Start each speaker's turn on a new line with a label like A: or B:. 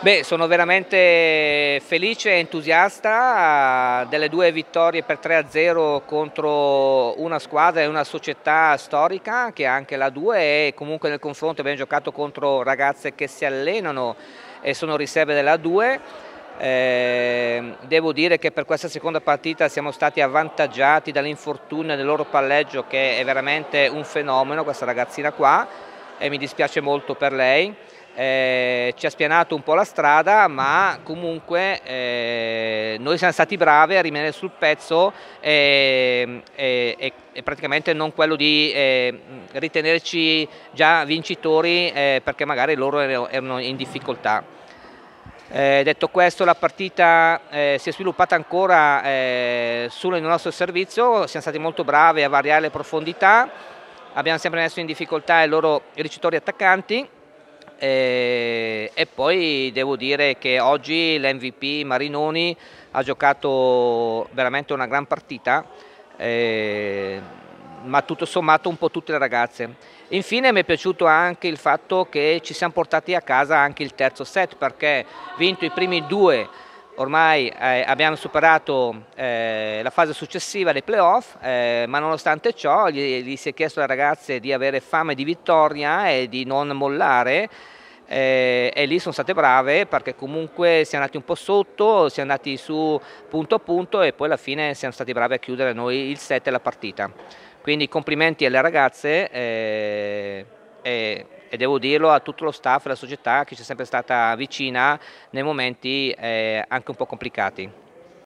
A: Beh, sono veramente felice e entusiasta delle due vittorie per 3-0 contro una squadra e una società storica che è anche la 2 e comunque nel confronto abbiamo giocato contro ragazze che si allenano e sono riserve della 2. Eh, devo dire che per questa seconda partita siamo stati avvantaggiati dall'infortunio del loro palleggio che è veramente un fenomeno questa ragazzina qua e mi dispiace molto per lei eh, ci ha spianato un po' la strada, ma comunque eh, noi siamo stati bravi a rimanere sul pezzo e, e, e praticamente non quello di eh, ritenerci già vincitori eh, perché magari loro erano in difficoltà. Eh, detto questo la partita si è sviluppata ancora solo in nostro servizio, siamo stati molto bravi a variare le profondità, abbiamo sempre messo in difficoltà i loro i ricettori attaccanti e, eh, e, poi devo dire che oggi l'MVP Marinoni ha giocato veramente una gran partita eh, ma tutto sommato un po' tutte le ragazze infine mi è piaciuto anche il fatto che ci siamo portati a casa anche il terzo set perché vinto i primi due ormai eh, abbiamo superato eh, la fase successiva dei playoff, eh, ma nonostante ciò gli, gli, si è chiesto alle ragazze di avere fame di vittoria e di non mollare. Eh, e lì sono state brave perché comunque siamo andati un po' sotto, siamo andati su punto a punto e poi alla fine siamo stati bravi a chiudere noi il set e la partita. Quindi complimenti alle ragazze eh, e devo dirlo a tutto lo staff e della società che ci è sempre stata vicina nei momenti eh, anche un po' complicati.